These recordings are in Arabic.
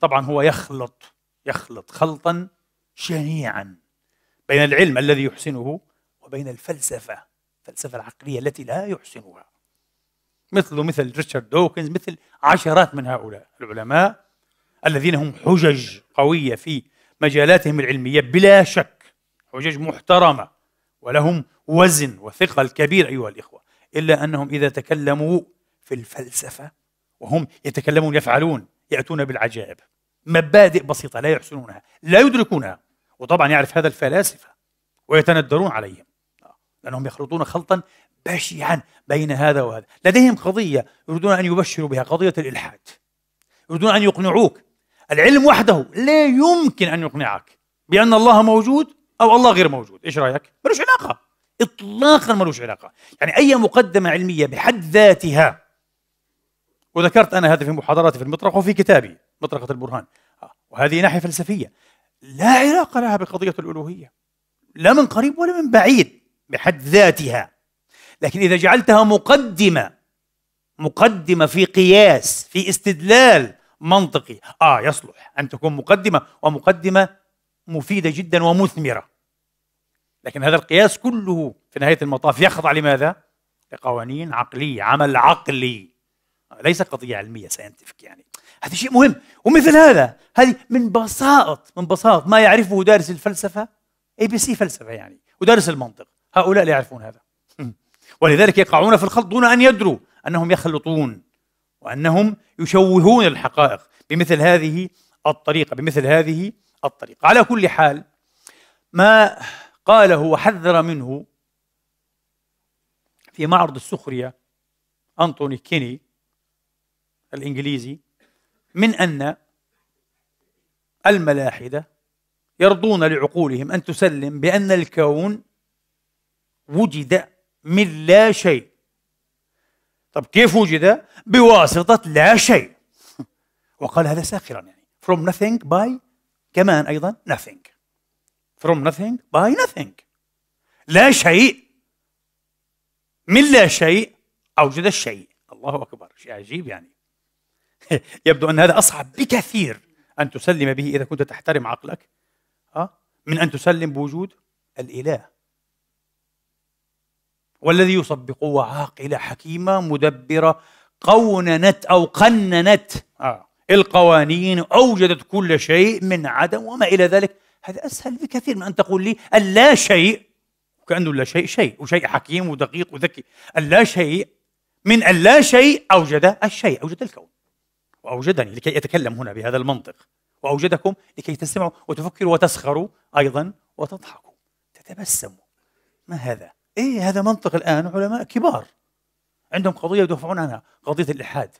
طبعا هو يخلط يخلط خلطا شنيعا بين العلم الذي يحسنه وبين الفلسفة الفلسفة العقلية التي لا يحسنها مثله مثل ريتشارد دوكنز مثل عشرات من هؤلاء العلماء الذين هم حجج قوية في مجالاتهم العلمية بلا شك حجج محترمة ولهم وزن وثقل كبير أيها الإخوة إلا أنهم إذا تكلموا في الفلسفة وهم يتكلمون يفعلون يأتون بالعجائب مبادئ بسيطة لا يحسنونها لا يدركونها وطبعا يعرف هذا الفلاسفة ويتندرون عليهم لأنهم يخلطون خلطا بشعا بين هذا وهذا لديهم قضية يريدون أن يبشروا بها قضية الإلحاد يريدون أن يقنعوك العلم وحده لا يمكن أن يقنعك بأن الله موجود أو الله غير موجود إيش رأيك؟ ملوش علاقة إطلاقا ملوش علاقة يعني أي مقدمة علمية بحد ذاتها وذكرت انا هذا في محاضراتي في المطرقه وفي كتابي مطرقه البرهان وهذه ناحيه فلسفيه لا علاقه لها بقضيه الالوهيه لا من قريب ولا من بعيد بحد ذاتها لكن اذا جعلتها مقدمه مقدمه في قياس في استدلال منطقي اه يصلح ان تكون مقدمه ومقدمه مفيده جدا ومثمره لكن هذا القياس كله في نهايه المطاف يخضع لماذا لقوانين عقليه عمل عقلي ليس قضية علمية ساينتفك يعني هذا شيء مهم ومثل هذا هذه من بساط من بساط ما يعرفه دارس الفلسفة اي بي سي فلسفة يعني ودارس المنطق هؤلاء لا يعرفون هذا ولذلك يقعون في الخلط دون أن يدروا أنهم يخلطون وأنهم يشوهون الحقائق بمثل هذه الطريقة بمثل هذه الطريقة على كل حال ما قاله وحذر منه في معرض السخرية أنطوني كيني الإنجليزي من أن الملاحدة يرضون لعقولهم أن تسلم بأن الكون وجد من لا شيء طب كيف وجد؟ بواسطة لا شيء وقال هذا ساخرا يعني from nothing by كمان أيضا nothing from nothing by nothing لا شيء من لا شيء أوجد الشيء الله أكبر شيء عجيب يعني يبدو أن هذا أصعب بكثير أن تسلم به إذا كنت تحترم عقلك آه؟ من أن تسلم بوجود الإله والذي يصب بقوة عاقلة حكيمة مدبرة قوننت أو قننت آه، القوانين أوجدت كل شيء من عدم وما إلى ذلك هذا أسهل بكثير من أن تقول لي اللا شيء وكأنه اللا شيء شيء وشيء حكيم ودقيق وذكي اللا شيء من اللا شيء أوجد الشيء أوجد الكون وأوجدني لكي أتكلم هنا بهذا المنطق وأوجدكم لكي تستمعوا وتفكروا وتسخروا أيضا وتضحكوا تتبسموا ما هذا؟ إيه هذا منطق الآن علماء كبار عندهم قضية يدافعون عنها قضية الإلحاد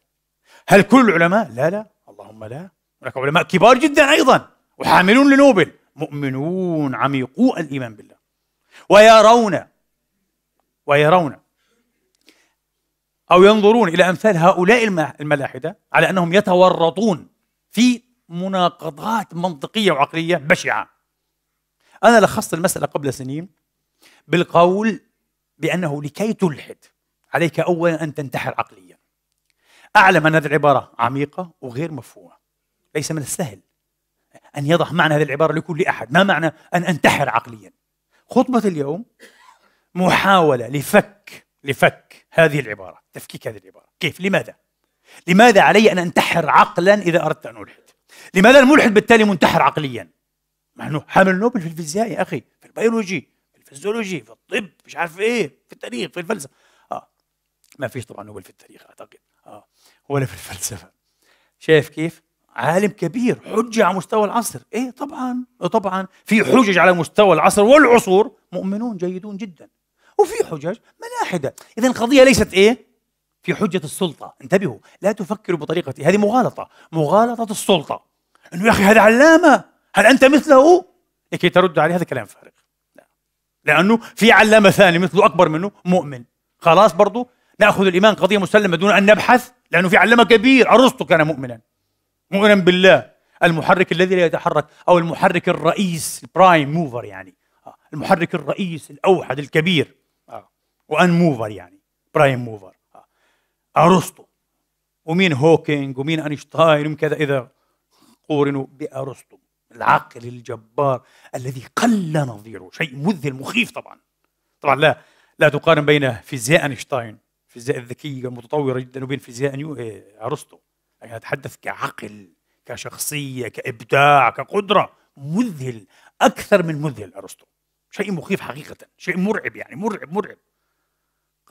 هل كل العلماء؟ لا لا اللهم لا هناك علماء كبار جدا أيضا وحاملون لنوبل مؤمنون عميقو الإيمان بالله ويرون ويرون أو ينظرون إلى أمثال هؤلاء الملاحدة على أنهم يتورطون في مناقضات منطقية وعقلية بشعة أنا لخصت المسألة قبل سنين بالقول بأنه لكي تلحد عليك أولا أن تنتحر عقليا أعلم أن هذه العبارة عميقة وغير مفهومة ليس من السهل أن يضع معنى هذه العبارة لكل أحد ما معنى أن أنتحر عقليا خطبة اليوم محاولة لفك لفك هذه العبارة تفكيك هذه العبارة كيف؟ لماذا؟ لماذا علي أن أنتحر عقلا إذا أردت أن ألحد؟ لماذا الملحد بالتالي منتحر عقليا؟ مع أنه حامل نوبل في الفيزياء يا أخي في البيولوجي في الفيزيولوجي في الطب مش عارف إيه في التاريخ في الفلسفة آه ما فيش طبعا نوبل في التاريخ أعتقد آه ولا في الفلسفة شايف كيف؟ عالم كبير حجة على مستوى العصر إيه طبعا طبعا في حجج على مستوى العصر والعصور مؤمنون جيدون جدا وفي حجج ملاحدة إذا القضية ليست إيه في حجة السلطة انتبهوا لا تفكروا بطريقتي هذه مغالطة مغالطة السلطة انه يا اخي هذا علامة هل انت مثله لكي ترد عليه هذا كلام فارغ لا. لانه في علامة ثاني مثله اكبر منه مؤمن خلاص برضه ناخذ الايمان قضية مسلمة دون ان نبحث لانه في علامة كبير ارسطو كان مؤمنا مؤمنا بالله المحرك الذي لا يتحرك او المحرك الرئيس برايم موفر يعني آه، المحرك الرئيس الاوحد الكبير آه، وان موفر يعني برايم موفر ارسطو ومين هوكينج ومين اينشتاين ومين كذا اذا قورنوا بارسطو العقل الجبار الذي قل نظيره شيء مذهل مخيف طبعا طبعا لا لا تقارن بين فيزياء اينشتاين الفيزياء الذكيه المتطوره جدا وبين فيزياء نيو إيه، ارسطو لكن يعني اتحدث كعقل كشخصيه كابداع كقدره مذهل اكثر من مذهل ارسطو شيء مخيف حقيقه شيء مرعب يعني مرعب مرعب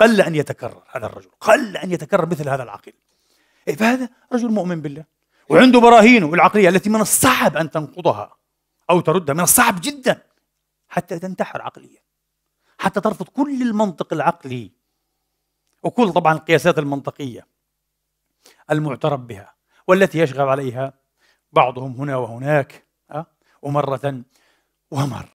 قل أن يتكرر هذا الرجل قل أن يتكرر مثل هذا العقل إيه، فهذا رجل مؤمن بالله وعنده براهينه العقلية التي من الصعب أن تنقضها أو تردها من الصعب جدا حتى تنتحر عقليا حتى ترفض كل المنطق العقلي وكل طبعا القياسات المنطقية المعترف بها والتي يشغل عليها بعضهم هنا وهناك آه، ومرة ومرة